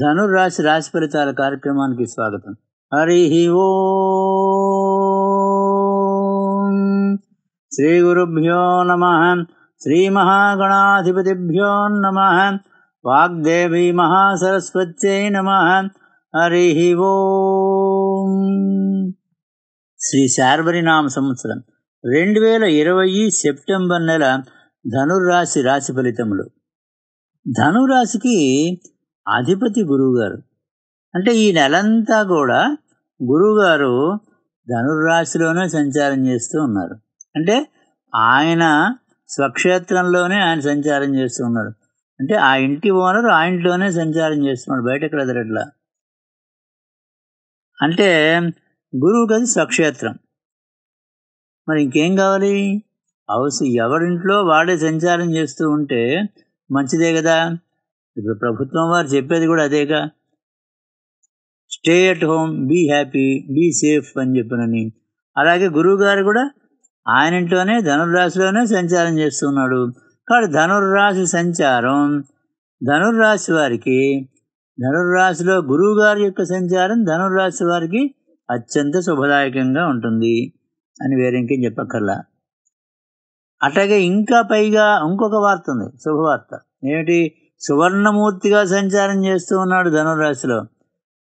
ధనుర్రాశి రాశి ఫలితాల కార్యక్రమానికి స్వాగతం హరి ఓ శ్రీ గురుభ్యో నమ శ్రీ మహాగణాధిపతిభ్యో నమ వాగ్దేవి మహాసరస్వత్యై నమ హరి ఓ శ్రీ నామ సంవత్సరం రెండు వేల ఇరవై సెప్టెంబర్ నెల ధనుర్రాశి రాశి ఫలితములు ధనురాశికి అధిపతి గురువుగారు అంటే ఈ నెలంతా కూడా గురువుగారు ధనుర్రాశిలోనే సంచారం చేస్తూ ఉన్నారు అంటే ఆయన స్వక్షేత్రంలోనే ఆయన సంచారం చేస్తూ ఉన్నాడు అంటే ఆ ఇంటి ఓనర్ ఆ ఇంట్లోనే సంచారం చేస్తున్నాడు బయట ఎక్కడ ఎదరట్లా అంటే గురువు కది స్వక్షేత్రం మరి ఇంకేం కావాలి అవసరం ఎవరింట్లో వాడే సంచారం చేస్తూ ఉంటే మంచిదే కదా ఇప్పుడు ప్రభుత్వం వారు చెప్పేది కూడా అదేగా stay at home be happy be safe అని చెప్పినని అలాగే గురువు గారు కూడా ఆయన ఇంట్లోనే ధనుర్రాశిలోనే సంచారం చేస్తున్నాడు కాబట్టి ధనుర్రాశి సంచారం ధనుర్రాశి వారికి ధనుర్రాశిలో గురువు గారి యొక్క సంచారం ధనుర్రాశి వారికి అత్యంత శుభదాయకంగా ఉంటుంది అని వేరేంకేం చెప్పక్కర్లా అట్లాగే ఇంకా పైగా ఇంకొక వార్త ఉంది శుభవార్త ఏమిటి సువర్ణమూర్తిగా సంచారం చేస్తూ ఉన్నాడు ధనుర్రాశిలో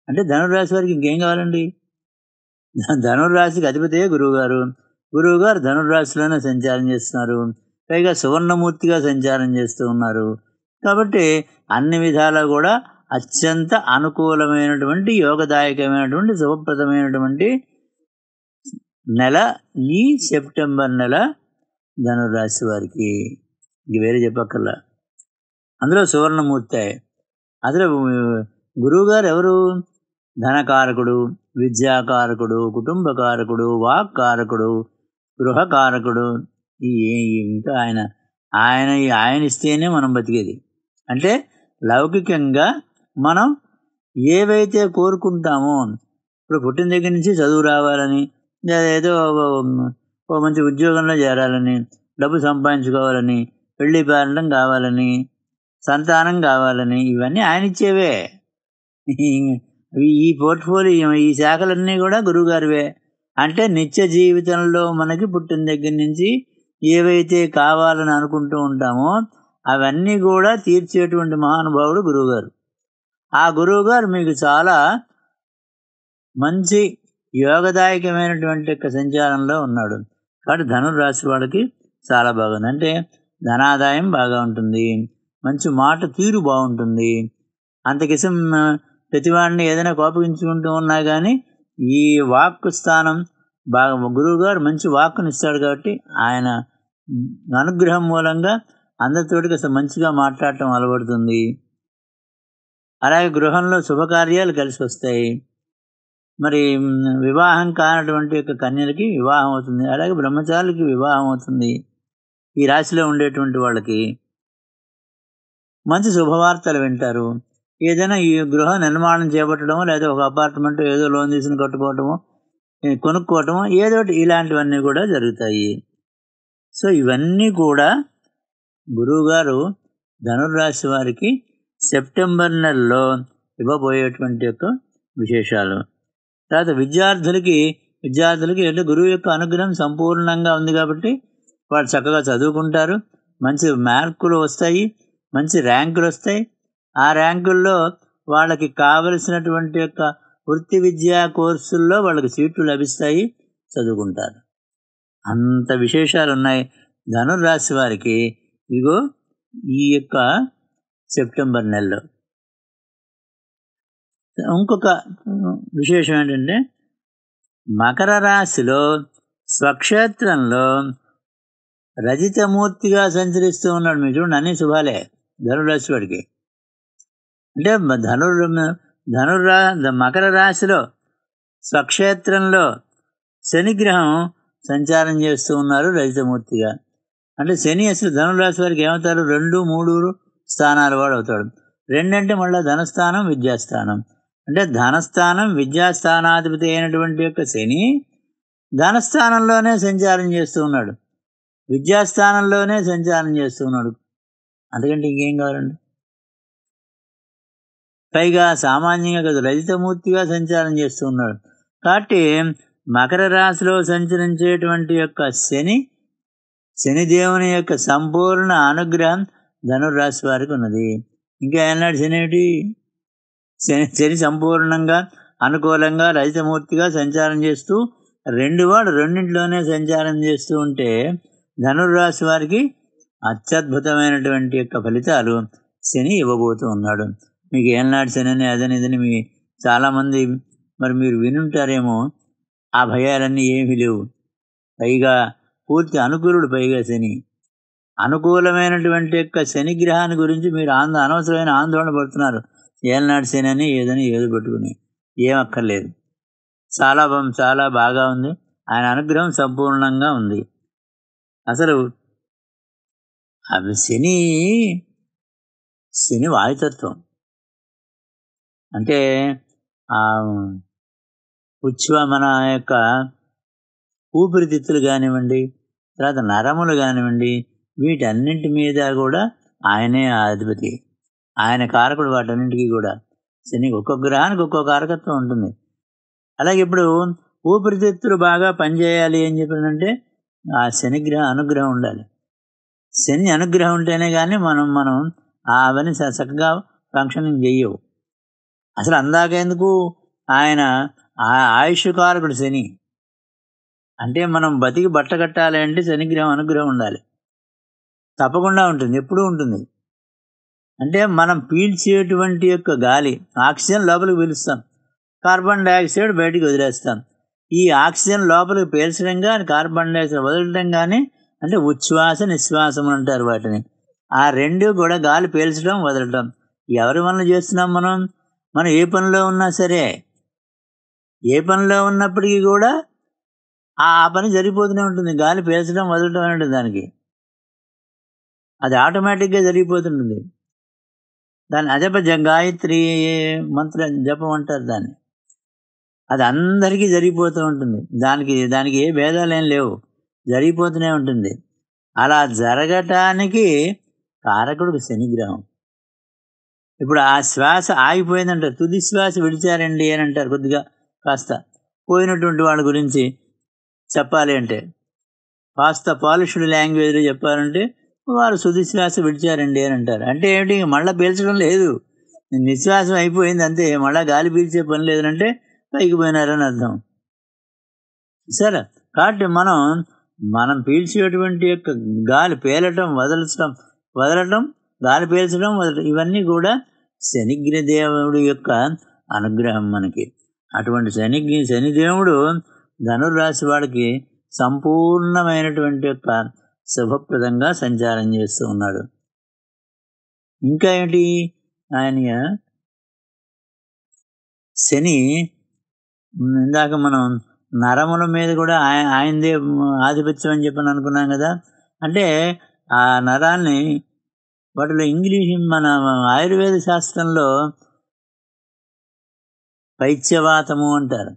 అంటే ధనుర్రాశి వారికి ఇంకేం కావాలండి ధనుర్రాశికి అధిపతే గురువుగారు గురువుగారు ధనుర్రాశిలోనే సంచారం చేస్తున్నారు పైగా సువర్ణమూర్తిగా సంచారం చేస్తూ ఉన్నారు కాబట్టి అన్ని విధాలా కూడా అత్యంత అనుకూలమైనటువంటి యోగదాయకమైనటువంటి శుభప్రదమైనటువంటి నెల ఈ సెప్టెంబర్ నెల ధనురాశి వారికి ఇంక వేరే చెప్పక్కర్లా అందులో సువర్ణమూర్తి అందులో గురువుగారు ఎవరు ధనకారకుడు విద్యాకారకుడు కుటుంబకారకుడు వాక్కారకుడు గృహకారకుడు ఇంకా ఆయన ఆయన ఆయన ఇస్తేనే మనం బతికేది అంటే లౌకికంగా మనం ఏవైతే కోరుకుంటామో ఇప్పుడు పుట్టిన దగ్గర నుంచి చదువు రావాలని లేదా ఏదో ఓ మంచి ఉద్యోగంలో చేరాలని డబ్బు సంపాదించుకోవాలని పెళ్లి పేరడం కావాలని సంతానం కావాలని ఇవన్నీ ఆయన ఇచ్చేవే ఈ పోర్ట్ఫోలియో ఈ శాఖలన్నీ కూడా గురువుగారివే అంటే నిత్య జీవితంలో మనకి పుట్టిన దగ్గర నుంచి ఏవైతే కావాలని అనుకుంటూ ఉంటామో అవన్నీ కూడా తీర్చేటువంటి మహానుభావుడు గురువుగారు ఆ గురువుగారు మీకు చాలా మంచి యోగదాయకమైనటువంటి యొక్క సంచారంలో ఉన్నాడు కాబట్టి రాశి వాళ్ళకి చాలా బాగుంది అంటే ధనాదాయం బాగా ఉంటుంది మంచి మాట తీరు బాగుంటుంది అంత కిసం ప్రతివాడిని ఏదైనా కోపగించుకుంటూ ఉన్నా కానీ ఈ వాక్ స్థానం బాగా గురువు గారు మంచి వాక్కుని ఇస్తాడు కాబట్టి ఆయన అనుగ్రహం మూలంగా అందరితోటి కాస్త మంచిగా మాట్లాడటం అలవడుతుంది అలాగే గృహంలో శుభకార్యాలు కలిసి వస్తాయి మరి వివాహం కానటువంటి యొక్క కన్యలకి వివాహం అవుతుంది అలాగే బ్రహ్మచారులకి వివాహం అవుతుంది ఈ రాశిలో ఉండేటువంటి వాళ్ళకి మంచి శుభవార్తలు వింటారు ఏదైనా ఈ గృహ నిర్మాణం చేపట్టడము లేదా ఒక అపార్ట్మెంట్ ఏదో లోన్ తీసుకుని కట్టుకోవటము కొనుక్కోవటము ఏదో ఇలాంటివన్నీ కూడా జరుగుతాయి సో ఇవన్నీ కూడా గురువుగారు ధనుర్రాశి వారికి సెప్టెంబర్ నెలలో ఇవ్వబోయేటువంటి యొక్క విశేషాలు తర్వాత విద్యార్థులకి విద్యార్థులకి అంటే గురువు యొక్క అనుగ్రహం సంపూర్ణంగా ఉంది కాబట్టి వాళ్ళు చక్కగా చదువుకుంటారు మంచి మార్కులు వస్తాయి మంచి ర్యాంకులు వస్తాయి ఆ ర్యాంకుల్లో వాళ్ళకి కావలసినటువంటి యొక్క వృత్తి విద్యా కోర్సుల్లో వాళ్ళకి సీట్లు లభిస్తాయి చదువుకుంటారు అంత విశేషాలు ఉన్నాయి ధనుర్రాశి వారికి ఇదిగో ఈ యొక్క సెప్టెంబర్ నెలలో ఇంకొక విశేషం ఏంటంటే మకర రాశిలో స్వక్షేత్రంలో రజితమూర్తిగా సంచరిస్తూ ఉన్నాడు మీరు చూడండి అన్ని శుభాలే ధనురాశి వాడికి అంటే ధను ధనురా మకర రాశిలో స్వక్షేత్రంలో శనిగ్రహం సంచారం చేస్తూ ఉన్నారు లలితమూర్తిగా అంటే శని అసలు ధనురాశి వారికి ఏమవుతారు రెండు మూడు స్థానాలు వాడు అవుతాడు రెండంటే మళ్ళీ ధనస్థానం విద్యాస్థానం అంటే ధనస్థానం విద్యాస్థానాధిపతి అయినటువంటి యొక్క శని ధనస్థానంలోనే సంచారం చేస్తూ ఉన్నాడు విద్యాస్థానంలోనే సంచారం చేస్తూ ఉన్నాడు అందుకంటే ఇంకేం కావాలండి పైగా సామాన్యంగా కదా రజితమూర్తిగా సంచారం చేస్తూ ఉన్నాడు కాబట్టి మకర రాశిలో సంచరించేటువంటి యొక్క శని శనిదేవుని యొక్క సంపూర్ణ అనుగ్రహం ధనుర్రాశి వారికి ఉన్నది ఇంకా ఏనాడు శని ఏమిటి శని శని సంపూర్ణంగా అనుకూలంగా రజితమూర్తిగా సంచారం చేస్తూ రెండు వాడు రెండింటిలోనే సంచారం చేస్తూ ఉంటే ధనుర్రాశి వారికి అత్యద్భుతమైనటువంటి యొక్క ఫలితాలు శని ఇవ్వబోతూ ఉన్నాడు మీకు ఏనాడు శని అదని ఇదని మీ చాలామంది మరి మీరు వినుంటారేమో ఆ భయాలన్నీ ఏమీ లేవు పైగా పూర్తి అనుకూలుడు పైగా శని అనుకూలమైనటువంటి యొక్క శనిగ్రహాన్ని గురించి మీరు ఆంద అనవసరమైన ఆందోళన పడుతున్నారు ఏలనాడు శని అని ఏదని ఏదో పెట్టుకుని ఏమక్కర్లేదు చాలా చాలా బాగా ఉంది ఆయన అనుగ్రహం సంపూర్ణంగా ఉంది అసలు అవి శని శని వాయుతత్వం అంటే ఉచ్ఛ మన యొక్క ఊపిరితిత్తులు కానివ్వండి తర్వాత నరములు కానివ్వండి వీటన్నింటి మీద కూడా ఆయనే అధిపతి ఆయన కారకుడు వాటన్నింటికి కూడా శని ఒక్కొక్క గ్రహానికి ఒక్కొక్క కారకత్వం ఉంటుంది అలాగే ఇప్పుడు ఊపిరితిత్తులు బాగా పనిచేయాలి అని చెప్పినంటే ఆ శనిగ్రహ అనుగ్రహం ఉండాలి శని అనుగ్రహం ఉంటేనే కానీ మనం మనం అవన్నీ చక్కగా ఫంక్షన్ చేయవు అసలు అందాక ఎందుకు ఆయన ఆయుష్కారకుడు శని అంటే మనం బతికి బట్ట కట్టాలి అంటే శనిగ్రహం అనుగ్రహం ఉండాలి తప్పకుండా ఉంటుంది ఎప్పుడూ ఉంటుంది అంటే మనం పీల్చేటువంటి యొక్క గాలి ఆక్సిజన్ లోపలికి పీలుస్తాం కార్బన్ డైఆక్సైడ్ బయటికి వదిలేస్తాం ఈ ఆక్సిజన్ లోపలికి పీల్చడం కానీ కార్బన్ డైఆక్సైడ్ వదలడం కానీ అంటే ఉచ్ఛ్వాస నిశ్వాసం అంటారు వాటిని ఆ రెండు కూడా గాలి పీల్చడం వదలటం ఎవరి వలన చేస్తున్నాం మనం మనం ఏ పనిలో ఉన్నా సరే ఏ పనిలో ఉన్నప్పటికీ కూడా ఆ పని జరిగిపోతూనే ఉంటుంది గాలి పీల్చడం వదలటం అనేది దానికి అది ఆటోమేటిక్గా జరిగిపోతుంటుంది దాన్ని అజప గాయత్రి మంత్ర జపం అంటారు దాన్ని అది అందరికీ జరిగిపోతూ ఉంటుంది దానికి దానికి ఏ భేదాలు ఏం లేవు జరిగిపోతూనే ఉంటుంది అలా జరగటానికి కారకుడు శనిగ్రహం ఇప్పుడు ఆ శ్వాస ఆగిపోయిందంటారు తుది శ్వాస విడిచారండి అని అంటారు కొద్దిగా కాస్త పోయినటువంటి వాళ్ళ గురించి చెప్పాలి అంటే కాస్త పాలిష్డ్ లాంగ్వేజ్లో చెప్పాలంటే వారు సుదిశ్వాస విడిచారండి అని అంటారు అంటే ఏమిటి మళ్ళీ పీల్చడం లేదు నిశ్వాసం అయిపోయింది అంతే మళ్ళీ గాలి పీల్చే పని లేదంటే పైకి పోయినారని అర్థం సరే కాబట్టి మనం మనం పీల్చేటువంటి యొక్క గాలి పేలటం వదలటం వదలటం గాలి పీల్చడం వదలటం ఇవన్నీ కూడా శనిగ్ర యొక్క అనుగ్రహం మనకి అటువంటి శని శనిదేవుడు ధనుర్రాశి వాడికి సంపూర్ణమైనటువంటి యొక్క శుభప్రదంగా సంచారం చేస్తూ ఉన్నాడు ఇంకా ఏంటి ఆయన శని ఇందాక మనం నరముల మీద కూడా ఆయన ఆయనదే ఆధిపత్యం అని చెప్పని అనుకున్నాం కదా అంటే ఆ నరాన్ని వాటిలో ఇంగ్లీష్ మన ఆయుర్వేద శాస్త్రంలో పైత్యవాతము అంటారు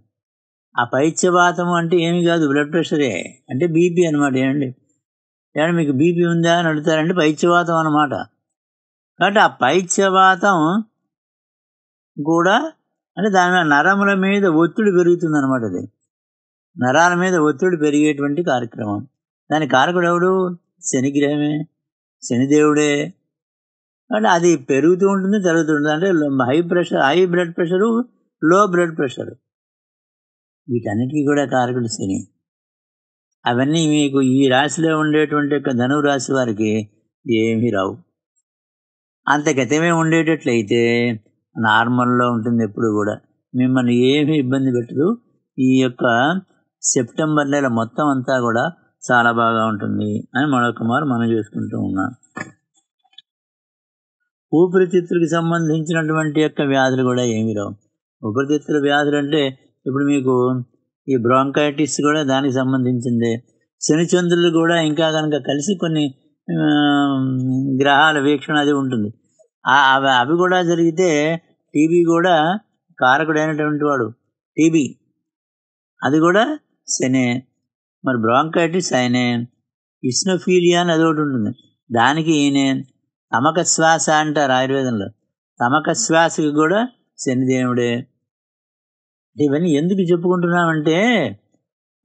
ఆ పైత్యవాతము అంటే ఏమి కాదు బ్లడ్ ప్రెషరే అంటే బీపీ అనమాట ఏమండి ఏమంటే మీకు బీపీ ఉందా అని అడుగుతారంటే పైత్యవాతం అనమాట కాబట్టి ఆ పైత్యవాతం కూడా అంటే దాని నరముల మీద ఒత్తిడి పెరుగుతుంది అనమాట అది నరాల మీద ఒత్తిడి పెరిగేటువంటి కార్యక్రమం దాని కారకుడు ఎవడు శనిగ్రహమే శనిదేవుడే అంటే అది పెరుగుతూ ఉంటుంది తరుగుతూ ఉంటుంది అంటే high pressure high blood pressure low blood pressure వీటన్నిటికీ కూడా కారకుడు శని అవన్నీ మీకు ఈ రాశిలో ఉండేటువంటి యొక్క ధనువు రాశి వారికి ఏమీ రావు గతమే ఉండేటట్లయితే నార్మల్లో ఉంటుంది ఎప్పుడు కూడా మిమ్మల్ని ఏమీ ఇబ్బంది పెట్టదు ఈ యొక్క సెప్టెంబర్ నెల మొత్తం అంతా కూడా చాలా బాగా ఉంటుంది అని మరొకమారు మనం చేసుకుంటూ ఉన్నాం ఊపిరితిత్తులకి సంబంధించినటువంటి యొక్క వ్యాధులు కూడా ఏమి రావు ఊపిరితిత్తుల వ్యాధులు అంటే ఇప్పుడు మీకు ఈ బ్రాంకైటిస్ కూడా దానికి సంబంధించిందే శనిచంద్రులు కూడా ఇంకా కనుక కలిసి కొన్ని గ్రహాల వీక్షణ అది ఉంటుంది అవి అవి కూడా జరిగితే టీబీ కూడా కారకుడైనటువంటి వాడు టీబీ అది కూడా సెనే మరి బ్రాంకైటిస్ ఆయనే ఇస్నోఫీలియా అని అదొకటి ఉంటుంది దానికి ఈయనే తమక శ్వాస అంటారు ఆయుర్వేదంలో తమక శ్వాసకి కూడా శనిదేవుడే ఇవన్నీ ఎందుకు చెప్పుకుంటున్నామంటే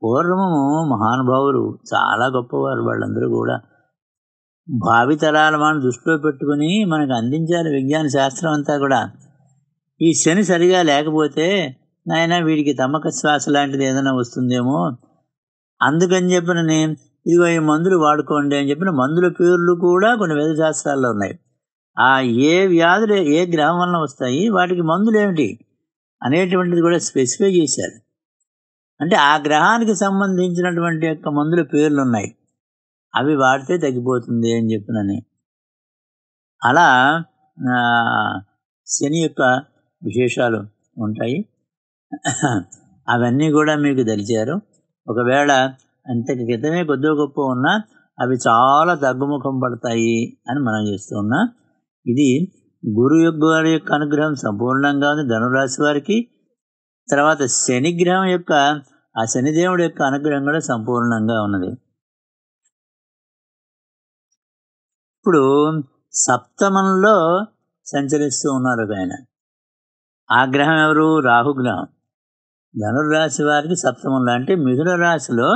పూర్వము మహానుభావులు చాలా గొప్పవారు వాళ్ళందరూ కూడా భావితరాలు మనం దృష్టిలో పెట్టుకుని మనకు అందించాలి విజ్ఞాన శాస్త్రం అంతా కూడా ఈ శని సరిగా లేకపోతే నాయన వీడికి తమక శ్వాస లాంటిది ఏదైనా వస్తుందేమో అందుకని చెప్పిన నేను ఇదిగో ఈ మందులు వాడుకోండి అని చెప్పిన మందుల పేర్లు కూడా కొన్ని వేద శాస్త్రాల్లో ఉన్నాయి ఆ ఏ వ్యాధులు ఏ గ్రామం వలన వస్తాయి వాటికి మందులు ఏమిటి అనేటువంటిది కూడా స్పెసిఫై చేశారు అంటే ఆ గ్రహానికి సంబంధించినటువంటి యొక్క మందుల పేర్లు ఉన్నాయి అవి వాడితే తగ్గిపోతుంది అని చెప్పినని అలా శని యొక్క విశేషాలు ఉంటాయి అవన్నీ కూడా మీకు తెలిచారు ఒకవేళ అంతకు క్రితమే కొద్ది గొప్ప ఉన్నా అవి చాలా తగ్గుముఖం పడతాయి అని మనం చేస్తున్నా ఇది గురు వారి యొక్క అనుగ్రహం సంపూర్ణంగా ఉంది ధనురాశి వారికి తర్వాత శనిగ్రహం యొక్క ఆ శనిదేవుడి యొక్క అనుగ్రహం కూడా సంపూర్ణంగా ఉన్నది ఇప్పుడు సప్తమంలో సంచరిస్తూ ఉన్నారు ఆయన ఆ గ్రహం ఎవరు రాహుగ్రహం ధనుర్రాశి వారికి సప్తమంలో అంటే మిథున రాశిలో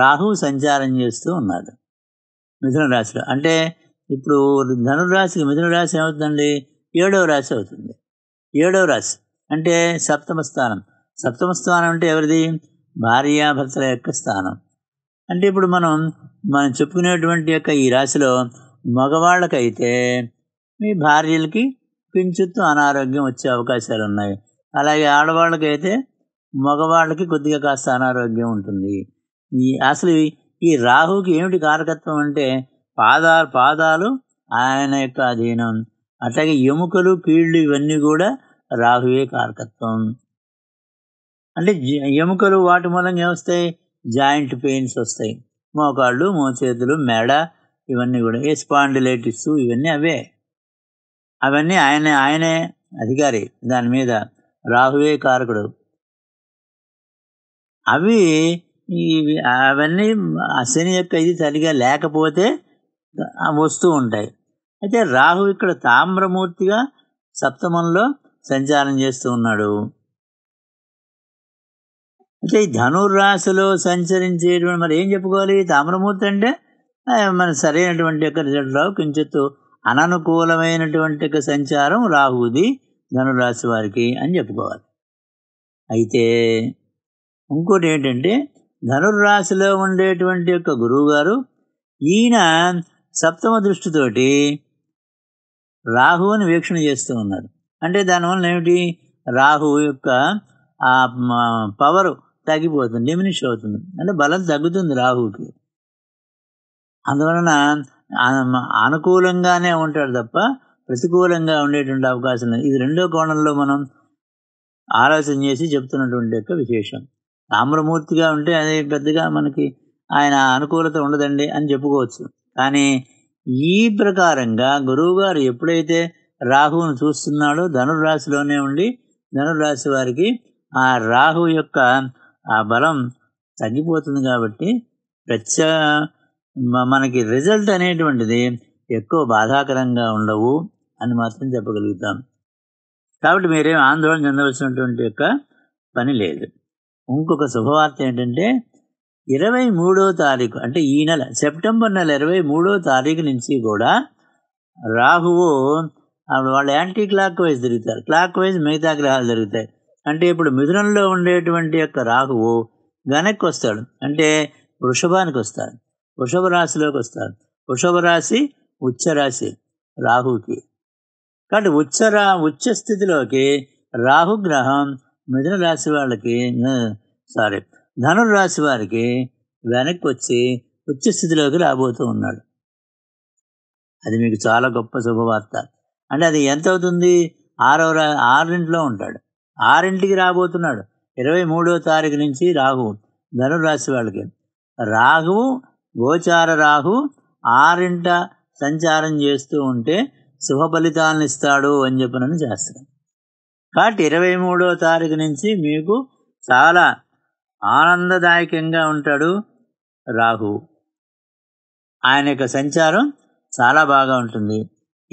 రాహు సంచారం చేస్తూ ఉన్నాడు మిథున రాశిలో అంటే ఇప్పుడు ధనుర్రాశికి మిథున రాశి ఏమవుతుందండి ఏడవ రాశి అవుతుంది ఏడవ రాశి అంటే సప్తమ స్థానం సప్తమ స్థానం అంటే ఎవరిది భార్యాభర్తల యొక్క స్థానం అంటే ఇప్పుడు మనం మనం చెప్పుకునేటువంటి యొక్క ఈ రాశిలో మగవాళ్ళకైతే మీ భార్యలకి పెంచుతూ అనారోగ్యం వచ్చే అవకాశాలు ఉన్నాయి అలాగే ఆడవాళ్ళకైతే మగవాళ్ళకి కొద్దిగా కాస్త అనారోగ్యం ఉంటుంది ఈ అసలు ఈ రాహుకి ఏమిటి కారకత్వం అంటే పాదాలు పాదాలు ఆయన యొక్క అధీనం అట్లాగే ఎముకలు కీళ్ళు ఇవన్నీ కూడా రాహువే కారకత్వం అంటే ఎముకలు వాటి మూలంగా ఏమొస్తాయి జాయింట్ పెయిన్స్ వస్తాయి మోకాళ్ళు మోచేతులు మెడ ఇవన్నీ కూడా ఏ స్పాండిలైటిస్ ఇవన్నీ అవే అవన్నీ ఆయనే ఆయనే అధికారి దాని మీద రాహువే కారకుడు అవి అవన్నీ శని యొక్క ఇది సరిగా లేకపోతే వస్తూ ఉంటాయి అయితే రాహు ఇక్కడ తామ్రమూర్తిగా సప్తమంలో సంచారం చేస్తూ ఉన్నాడు అయితే ఈ ధనుర్రాశిలో సంచరించేటువంటి మరి ఏం చెప్పుకోవాలి తామ్రమూర్తి అంటే మన సరైనటువంటి యొక్క రిజల్ట్ రావు కించిత్తు అననుకూలమైనటువంటి యొక్క సంచారం రాహుది ధనురాశి వారికి అని చెప్పుకోవాలి అయితే ఇంకోటి ఏంటంటే ధనుర్రాశిలో ఉండేటువంటి యొక్క గురువుగారు ఈయన సప్తమ దృష్టితోటి రాహువుని వీక్షణ చేస్తూ ఉన్నాడు అంటే దానివల్ల ఏమిటి రాహు యొక్క ఆ పవరు తగ్గిపోతుంది డిమినిష్ అవుతుంది అంటే బలం తగ్గుతుంది రాహువుకి అందువలన అనుకూలంగానే ఉంటాడు తప్ప ప్రతికూలంగా ఉండేటువంటి అవకాశం ఇది రెండో కోణంలో మనం ఆలోచన చేసి చెప్తున్నటువంటి యొక్క విశేషం తామ్రమూర్తిగా ఉంటే అది పెద్దగా మనకి ఆయన అనుకూలత ఉండదండి అని చెప్పుకోవచ్చు కానీ ఈ ప్రకారంగా గురువుగారు ఎప్పుడైతే రాహువును చూస్తున్నాడో ధనుర్రాశిలోనే ఉండి ధనుర్రాశి వారికి ఆ రాహు యొక్క ఆ బలం తగ్గిపోతుంది కాబట్టి ప్రత్య మనకి రిజల్ట్ అనేటువంటిది ఎక్కువ బాధాకరంగా ఉండవు అని మాత్రం చెప్పగలుగుతాం కాబట్టి మీరేం ఆందోళన చెందవలసినటువంటి యొక్క పని లేదు ఇంకొక శుభవార్త ఏంటంటే ఇరవై మూడో తారీఖు అంటే ఈ నెల సెప్టెంబర్ నెల ఇరవై మూడో తారీఖు నుంచి కూడా రాహువు వాళ్ళు యాంటీ క్లాక్ వైజ్ తిరుగుతారు క్లాక్ వైజ్ మిగతా గ్రహాలు జరుగుతాయి అంటే ఇప్పుడు మిథునంలో ఉండేటువంటి యొక్క రాహువు వెనక్కి వస్తాడు అంటే వృషభానికి వస్తాడు వృషభ రాశిలోకి వస్తాడు వృషభ రాశి ఉచ్చరాశి రాహుకి కాబట్టి ఉచ్చరా ఉచ్చ స్థితిలోకి రాహుగ్రహం మిథున రాశి వాళ్ళకి సారీ ధనుర్ రాశి వారికి వెనక్కి వచ్చి ఉచ్చ స్థితిలోకి రాబోతూ ఉన్నాడు అది మీకు చాలా గొప్ప శుభవార్త అంటే అది ఎంత అవుతుంది ఆరో ఆరింట్లో ఉంటాడు ఆరింటికి రాబోతున్నాడు ఇరవై మూడో తారీఖు నుంచి రాహువు ధనురాశి వాళ్ళకి రాహువు గోచార రాహు ఆరింట సంచారం చేస్తూ ఉంటే శుభ ఫలితాలను ఇస్తాడు అని చెప్పనని శాస్త్రం కాబట్టి ఇరవై మూడో తారీఖు నుంచి మీకు చాలా ఆనందదాయకంగా ఉంటాడు రాహు ఆయన యొక్క సంచారం చాలా బాగా ఉంటుంది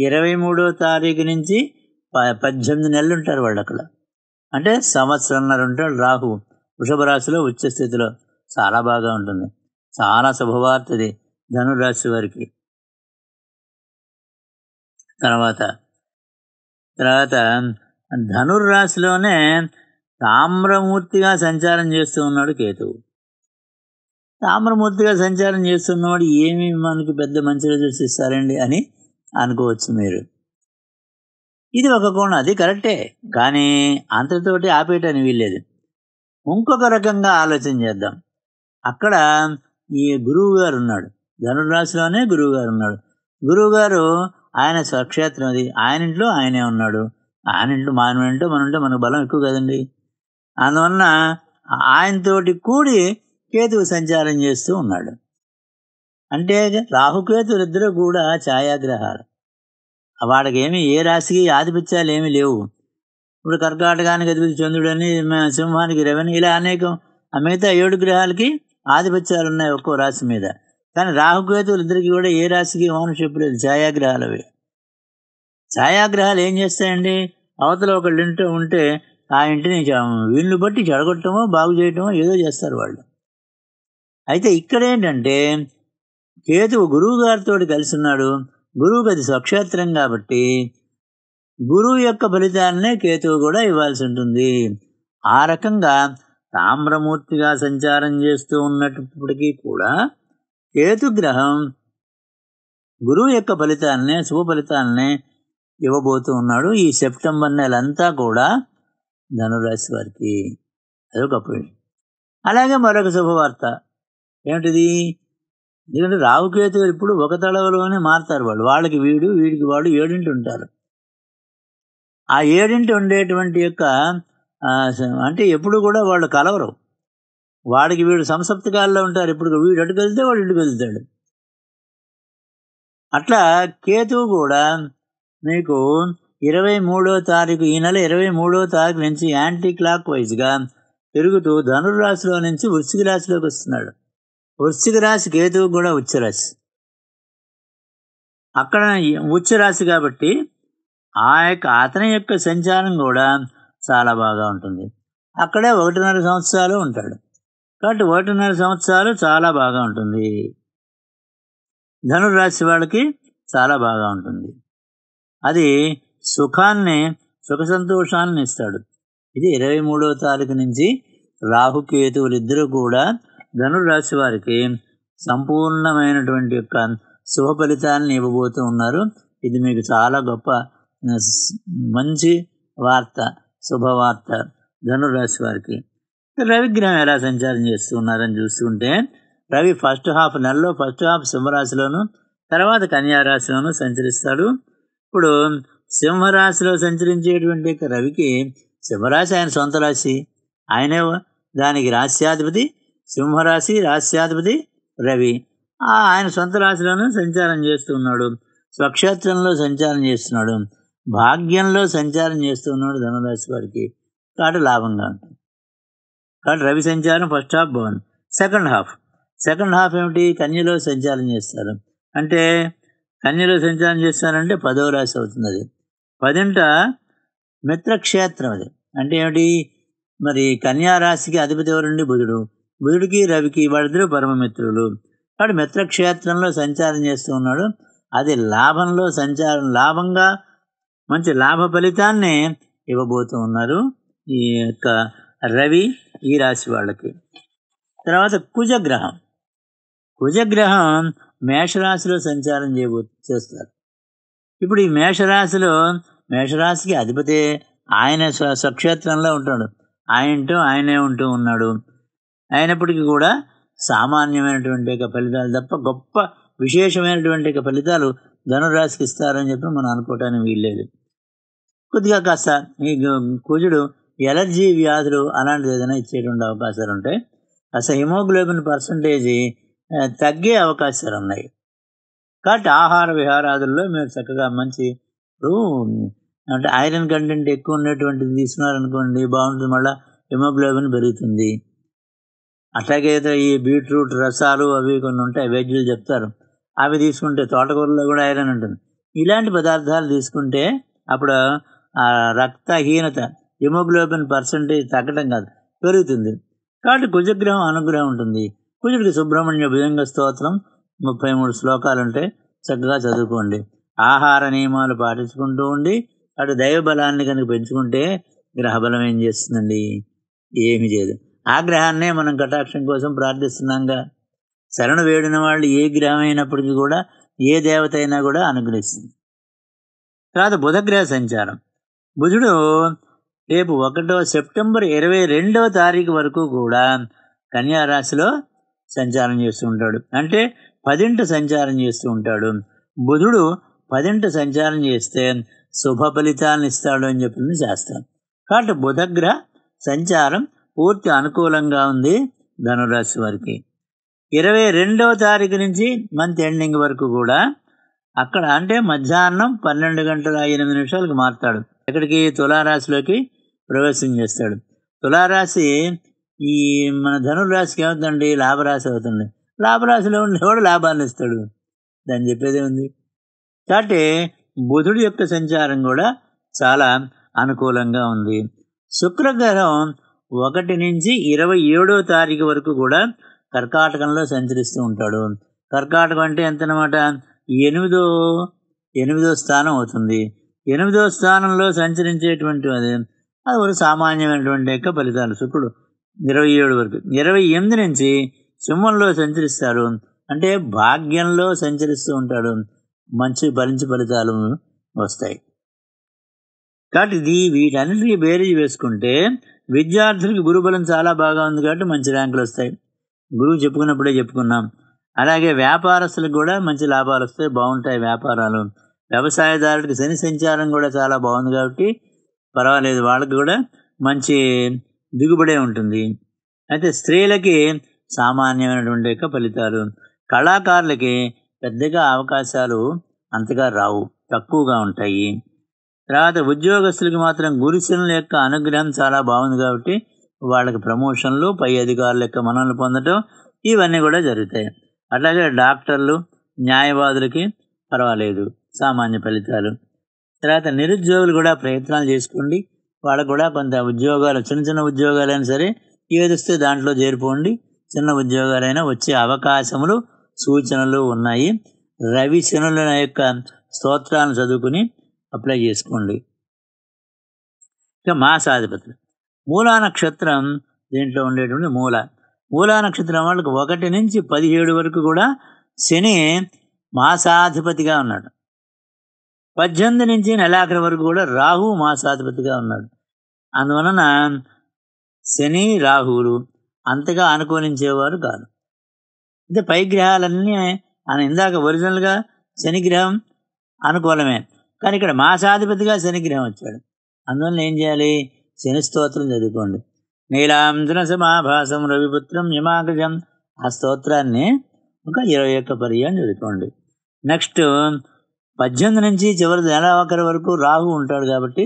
ఇరవై మూడో తారీఖు నుంచి ప పద్దెనిమిది నెలలు ఉంటారు వాళ్ళు అక్కడ అంటే సంవత్సరంన్నర ఉంటాడు రాహు వృషభ రాశిలో ఉచ్చ స్థితిలో చాలా బాగా ఉంటుంది చాలా శుభవార్తది ధనురాశి వారికి తర్వాత తర్వాత ధనుర్రాశిలోనే తామ్రమూర్తిగా సంచారం చేస్తూ ఉన్నాడు కేతువు తామ్రమూర్తిగా సంచారం చేస్తున్నవాడు ఏమి మనకి పెద్ద మంచి చూసిస్తారండి అని అనుకోవచ్చు మీరు ఇది ఒక కోణం అది కరెక్టే కానీ అంతటితోటి ఆపేయటానికి వీల్లేదు ఇంకొక రకంగా ఆలోచన చేద్దాం అక్కడ ఈ గురువు గారు ఉన్నాడు ధనుర్రాశిలోనే గురువు గారు ఉన్నాడు గురువు గారు ఆయన స్వక్షేత్రం అది ఆయన ఇంట్లో ఆయనే ఉన్నాడు ఆయనంటూ మన ఉంటే మనకు బలం ఎక్కువ కదండి అందువలన ఆయనతోటి కూడి కేతువు సంచారం చేస్తూ ఉన్నాడు అంటే రాహుకేతులు ఇద్దరు కూడా ఛాయాగ్రహాలు వాడికేమి ఏ రాశికి ఆధిపత్యాలు ఏమీ లేవు ఇప్పుడు కర్కాటకానికి అధిపతి చంద్రుడని సింహానికి రవిని ఇలా అనేకం ఆ మిగతా ఏడు గ్రహాలకి ఆధిపత్యాలు ఉన్నాయి ఒక్కో రాశి మీద కానీ రాహుకేతువులు ఇద్దరికి కూడా ఏ రాశికి ఓనర్షిప్ లేదు ఛాయాగ్రహాలు అవి ఛాయాగ్రహాలు ఏం చేస్తాయండి అవతల ఒకళ్ళు ఇంటి ఉంటే ఆ ఇంటిని వీళ్ళు బట్టి చెడగొట్టమో బాగు చేయటమో ఏదో చేస్తారు వాళ్ళు అయితే ఇక్కడ ఏంటంటే కేతువు గురువు గారితో కలిసి ఉన్నాడు గురువు గది స్వక్షేత్రం కాబట్టి గురువు యొక్క ఫలితాన్నే కేతువు కూడా ఇవ్వాల్సి ఉంటుంది ఆ రకంగా తామ్రమూర్తిగా సంచారం చేస్తూ ఉన్నప్పటికీ కూడా కేతుగ్రహం గురువు యొక్క ఫలితాన్నే శుభ ఫలితాన్నే ఇవ్వబోతూ ఉన్నాడు ఈ సెప్టెంబర్ నెలంతా కూడా ధనురాశి వారికి అదొక అలాగే మరొక శుభవార్త ఏమిటిది ఎందుకంటే రావుకేతులు ఇప్పుడు ఒక తడవలోనే మారుతారు వాళ్ళు వాళ్ళకి వీడు వీడికి వాడు ఏడింటి ఉంటారు ఆ ఏడింటి ఉండేటువంటి యొక్క అంటే ఎప్పుడు కూడా వాళ్ళు కలవరు వాడికి వీడు సంసప్తకాల్లో ఉంటారు ఇప్పుడు వీడు అటు వెళ్తే వాడు ఇటుకు వెళ్తాడు అట్లా కేతువు కూడా మీకు ఇరవై మూడో తారీఖు ఈ నెల ఇరవై మూడో తారీఖు నుంచి యాంటీ క్లాక్ వైజ్గా తిరుగుతూ ధనుర్రాశిలో నుంచి వృశ్చిక రాశిలోకి వస్తున్నాడు వృశ్చిక రాశి కేతువు కూడా ఉచ్చరాశి అక్కడ ఉచ్చరాశి కాబట్టి ఆ యొక్క అతని యొక్క సంచారం కూడా చాలా బాగా ఉంటుంది అక్కడే ఒకటిన్నర సంవత్సరాలు ఉంటాడు కాబట్టి ఒకటిన్నర సంవత్సరాలు చాలా బాగా ఉంటుంది ధనుర్రాశి వాళ్ళకి చాలా బాగా ఉంటుంది అది సుఖాన్ని సుఖ సంతోషాన్ని ఇస్తాడు ఇది ఇరవై మూడవ తారీఖు నుంచి రాహుకేతువులు ఇద్దరు కూడా ధనురాశి వారికి సంపూర్ణమైనటువంటి యొక్క శుభ ఫలితాలను ఇవ్వబోతూ ఉన్నారు ఇది మీకు చాలా గొప్ప మంచి వార్త శుభవార్త ధనురాశి వారికి రవిగ్రహం ఎలా సంచారం చేస్తూ ఉన్నారని చూస్తుంటే రవి ఫస్ట్ హాఫ్ నెలలో ఫస్ట్ హాఫ్ సింహరాశిలోను తర్వాత కన్యారాశిలోను సంచరిస్తాడు ఇప్పుడు సింహరాశిలో సంచరించేటువంటి రవికి సింహరాశి ఆయన సొంత రాశి ఆయనే దానికి రాశ్యాధిపతి సింహరాశి రాశ్యాధిపతి రవి ఆయన సొంత రాశిలోనూ సంచారం చేస్తున్నాడు స్వక్షేత్రంలో సంచారం చేస్తున్నాడు భాగ్యంలో సంచారం చేస్తున్నాడు ధనురాశి వారికి కాబట్టి లాభంగా ఉంటుంది కాబట్టి రవి సంచారం ఫస్ట్ హాఫ్ బాగుంది సెకండ్ హాఫ్ సెకండ్ హాఫ్ ఏమిటి కన్యలో సంచారం చేస్తారు అంటే కన్యలో సంచారం చేస్తానంటే పదవ రాశి అవుతుంది అది పదింట మిత్రక్షేత్రం అది అంటే ఏమిటి మరి కన్యా రాశికి అధిపతి ఎవరండి బుధుడు బుధుడికి రవికి వాళ్ళిద్దరూ పరమమిత్రులు వాడు మిత్రక్షేత్రంలో సంచారం చేస్తూ ఉన్నాడు అది లాభంలో సంచారం లాభంగా మంచి లాభ ఫలితాన్ని ఇవ్వబోతూ ఉన్నారు ఈ యొక్క రవి ఈ రాశి వాళ్ళకి తర్వాత కుజగ్రహం కుజగ్రహం మేషరాశిలో సంచారం చేయబో చేస్తారు ఇప్పుడు ఈ మేషరాశిలో మేషరాశికి అధిపతి ఆయన స్వ స్వక్షేత్రంలో ఉంటాడు ఆయనతో ఆయనే ఉంటూ ఉన్నాడు అయినప్పటికీ కూడా సామాన్యమైనటువంటి యొక్క ఫలితాలు తప్ప గొప్ప విశేషమైనటువంటి యొక్క ఫలితాలు ధనురాశికి ఇస్తారని చెప్పి మనం అనుకోవటానికి వీల్లేదు కొద్దిగా కాస్త ఈ కుజుడు ఎలర్జీ వ్యాధులు అలాంటిది ఏదైనా ఇచ్చేటువంటి అవకాశాలు ఉంటాయి అసలు హిమోగ్లోబిన్ పర్సంటేజీ తగ్గే అవకాశాలు ఉన్నాయి కాబట్టి ఆహార విహారాదుల్లో మీరు చక్కగా మంచి అంటే ఐరన్ కంటెంట్ ఎక్కువ ఉన్నటువంటిది తీసుకున్నారనుకోండి బాగుంటుంది మళ్ళీ హిమోగ్లోబిన్ పెరుగుతుంది అట్లాగే ఈ బీట్రూట్ రసాలు అవి కొన్ని ఉంటాయి వైద్యులు చెప్తారు అవి తీసుకుంటే తోటకూరలో కూడా ఐరన్ ఉంటుంది ఇలాంటి పదార్థాలు తీసుకుంటే అప్పుడు రక్తహీనత హిమోగ్లోబిన్ పర్సంటేజ్ తగ్గడం కాదు పెరుగుతుంది కాబట్టి కుజగ్రహం అనుగ్రహం ఉంటుంది కుజుడికి సుబ్రహ్మణ్య భుజంగ స్తోత్రం ముప్పై మూడు శ్లోకాలుంటే చక్కగా చదువుకోండి ఆహార నియమాలు పాటించుకుంటూ ఉండి అటు దైవ బలాన్ని కనుక పెంచుకుంటే గ్రహబలం ఏం చేస్తుందండి ఏమి చేయదు ఆ గ్రహాన్నే మనం కటాక్షం కోసం ప్రార్థిస్తున్నాంగా శరణు వేడిన వాళ్ళు ఏ గ్రహం అయినప్పటికీ కూడా ఏ దేవత అయినా కూడా అనుగ్రహిస్తుంది తర్వాత బుధగ్రహ సంచారం బుధుడు రేపు ఒకటో సెప్టెంబర్ ఇరవై రెండవ తారీఖు వరకు కూడా కన్యారాశిలో సంచారం చేస్తూ ఉంటాడు అంటే పదింట సంచారం చేస్తూ ఉంటాడు బుధుడు పదింట సంచారం చేస్తే శుభ ఫలితాలను ఇస్తాడు అని చెప్పింది శాస్త్రం కాబట్టి బుధగ్ర సంచారం పూర్తి అనుకూలంగా ఉంది ధనురాశి వారికి ఇరవై రెండవ తారీఖు నుంచి మంత్ ఎండింగ్ వరకు కూడా అక్కడ అంటే మధ్యాహ్నం పన్నెండు గంటల ఎనిమిది నిమిషాలకు మారుతాడు ఎక్కడికి తులారాశిలోకి ప్రవేశం చేస్తాడు తులారాశి ఈ మన ధనుర్రాశికి ఏమవుతుందండి లాభరాశి అవుతుంది లాభరాశిలో కూడా లాభాన్ని ఇస్తాడు దాన్ని చెప్పేదే ఉంది కాబట్టి బుధుడి యొక్క సంచారం కూడా చాలా అనుకూలంగా ఉంది శుక్రగ్రహం ఒకటి నుంచి ఇరవై ఏడో తారీఖు వరకు కూడా కర్కాటకంలో సంచరిస్తూ ఉంటాడు కర్కాటకం అంటే ఎంతనమాట ఎనిమిదో ఎనిమిదో స్థానం అవుతుంది ఎనిమిదో స్థానంలో సంచరించేటువంటి అది అది ఒక సామాన్యమైనటువంటి యొక్క ఫలితాలు శుక్రుడు ఇరవై ఏడు వరకు ఇరవై ఎనిమిది నుంచి సింహంలో సంచరిస్తాడు అంటే భాగ్యంలో సంచరిస్తూ ఉంటాడు మంచి భరించి ఫలితాలు వస్తాయి కాబట్టి ఇది వీటన్నిటికీ బేరీజ్ వేసుకుంటే విద్యార్థులకు గురుబలం చాలా బాగా ఉంది కాబట్టి మంచి ర్యాంకులు వస్తాయి గురువు చెప్పుకున్నప్పుడే చెప్పుకున్నాం అలాగే వ్యాపారస్తులకు కూడా మంచి లాభాలు వస్తాయి బాగుంటాయి వ్యాపారాలు వ్యవసాయదారుడికి శని సంచారం కూడా చాలా బాగుంది కాబట్టి పర్వాలేదు వాళ్ళకి కూడా మంచి దిగుబడే ఉంటుంది అయితే స్త్రీలకి సామాన్యమైనటువంటి యొక్క ఫలితాలు కళాకారులకి పెద్దగా అవకాశాలు అంతగా రావు తక్కువగా ఉంటాయి తర్వాత ఉద్యోగస్తులకి మాత్రం గురుశనుల యొక్క అనుగ్రహం చాలా బాగుంది కాబట్టి వాళ్ళకి ప్రమోషన్లు పై అధికారుల యొక్క మనల్ని పొందటం ఇవన్నీ కూడా జరుగుతాయి అట్లాగే డాక్టర్లు న్యాయవాదులకి పర్వాలేదు సామాన్య ఫలితాలు తర్వాత నిరుద్యోగులు కూడా ప్రయత్నాలు చేసుకోండి వాళ్ళకు కూడా కొంత ఉద్యోగాలు చిన్న చిన్న ఉద్యోగాలైనా సరే ఏదిస్తే దాంట్లో చేరిపోండి చిన్న ఉద్యోగాలైనా వచ్చే అవకాశములు సూచనలు ఉన్నాయి రవి శనుల యొక్క స్తోత్రాలను చదువుకుని అప్లై చేసుకోండి ఇక మాసాధిపతి మూలా నక్షత్రం దీంట్లో ఉండేటువంటి మూల మూలా నక్షత్రం వాళ్ళకి ఒకటి నుంచి పదిహేడు వరకు కూడా శని మాసాధిపతిగా ఉన్నాడు పద్దెనిమిది నుంచి నెలాఖరి వరకు కూడా రాహు మాసాధిపతిగా ఉన్నాడు అందువలన శని రాహువులు అంతగా అనుకూలించేవారు కాదు అంటే పై గ్రహాలన్నీ ఆయన ఇందాక ఒరిజినల్గా శనిగ్రహం అనుకూలమే కానీ ఇక్కడ మాసాధిపతిగా శనిగ్రహం వచ్చాడు అందువల్ల ఏం చేయాలి శని స్తోత్రం చదువుకోండి నీలాంజన సమాభాసం రవిపుత్రం యమాగ్రజం ఆ స్తోత్రాన్ని ఒక ఇరవై ఒక్క పర్యాన్ని చదువుకోండి నెక్స్ట్ పద్దెనిమిది నుంచి చివరి నెల ఒకరి వరకు రాహు ఉంటాడు కాబట్టి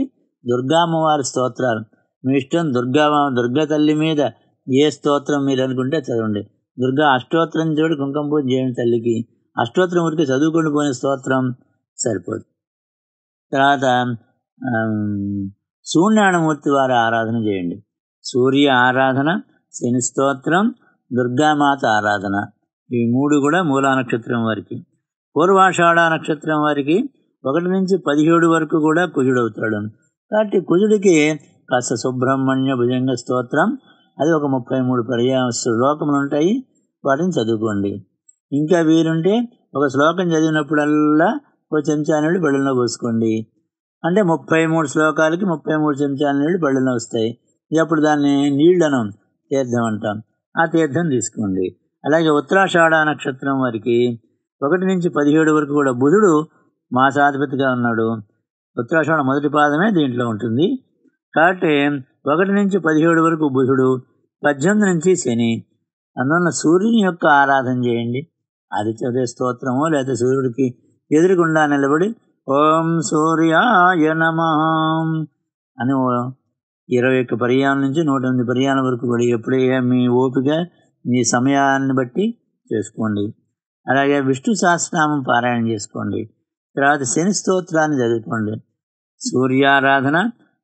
దుర్గామ్మవారి స్తోత్రాలు మీ ఇష్టం దుర్గా దుర్గా తల్లి మీద ఏ స్తోత్రం మీరు అనుకుంటే చదవండి దుర్గా అష్టోత్రం చూడు కుంకుమ పూజ చేయండి తల్లికి అష్టోత్రం ఉరికి చదువుకొని పోయిన స్తోత్రం సరిపోదు తర్వాత సూర్యనారాయణమూర్తి వారి ఆరాధన చేయండి సూర్య ఆరాధన శని స్తోత్రం దుర్గామాత ఆరాధన ఈ మూడు కూడా మూలా నక్షత్రం వారికి పూర్వాషాఢ నక్షత్రం వారికి ఒకటి నుంచి పదిహేడు వరకు కూడా కుజుడవుతాడు కాబట్టి కుజుడికి కాస్త సుబ్రహ్మణ్య భుజంగ స్తోత్రం అది ఒక ముప్పై మూడు పర్యాయ శ్లోకములు ఉంటాయి వాటిని చదువుకోండి ఇంకా వీరుంటే ఒక శ్లోకం చదివినప్పుడల్లా ఒక చెంచా నీళ్ళు బెళ్ళలో పోసుకోండి అంటే ముప్పై మూడు శ్లోకాలకి ముప్పై మూడు చెంచాల నీళ్ళు బళ్ళలో వస్తాయి అప్పుడు దాన్ని నీళ్ళనం తీర్థం అంటాం ఆ తీర్థం తీసుకోండి అలాగే ఉత్తరాషాఢ నక్షత్రం వారికి ఒకటి నుంచి పదిహేడు వరకు కూడా బుధుడు మాసాధిపతిగా ఉన్నాడు ఉత్తరాషాఢ మొదటి పాదమే దీంట్లో ఉంటుంది కాబట్టి ఒకటి నుంచి పదిహేడు వరకు బుధుడు పద్దెనిమిది నుంచి శని అందువలన సూర్యుని యొక్క ఆరాధన చేయండి ఆదిత్యోదయ స్తోత్రము లేదా సూర్యుడికి ఎదురుగుండా నిలబడి ఓం సూర్యాయ నమ అని ఇరవై ఒక్క పర్యాల నుంచి నూట ఎనిమిది పర్యాల వరకు కూడా ఎప్పుడైనా మీ ఓపిక మీ సమయాన్ని బట్టి చేసుకోండి అలాగే విష్ణు సహస్రనామం పారాయణ చేసుకోండి తర్వాత శని స్తోత్రాన్ని చదువుకోండి సూర్యారాధన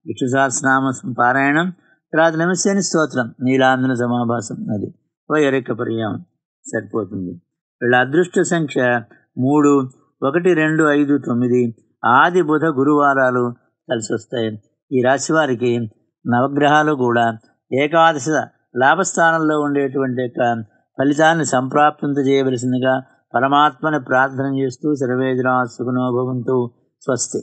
విష్ణు సహస్రనామ పారాయణం తర్వాత శని స్తోత్రం నీలాంధన సమాభాసం అది వైరెక్క పర్యాయం సరిపోతుంది వీళ్ళ అదృష్ట సంఖ్య మూడు ఒకటి రెండు ఐదు తొమ్మిది ఆది బుధ గురువారాలు కలిసి వస్తాయి ఈ రాశి వారికి నవగ్రహాలు కూడా ఏకాదశ లాభస్థానంలో ఉండేటువంటి యొక్క ఫలితాన్ని సంప్రాప్తింపజేయవలసిందిగా పరమాత్మని ప్రార్థన చేస్తూ సర్వేజనా సుఖనోభవంతు స్వస్తి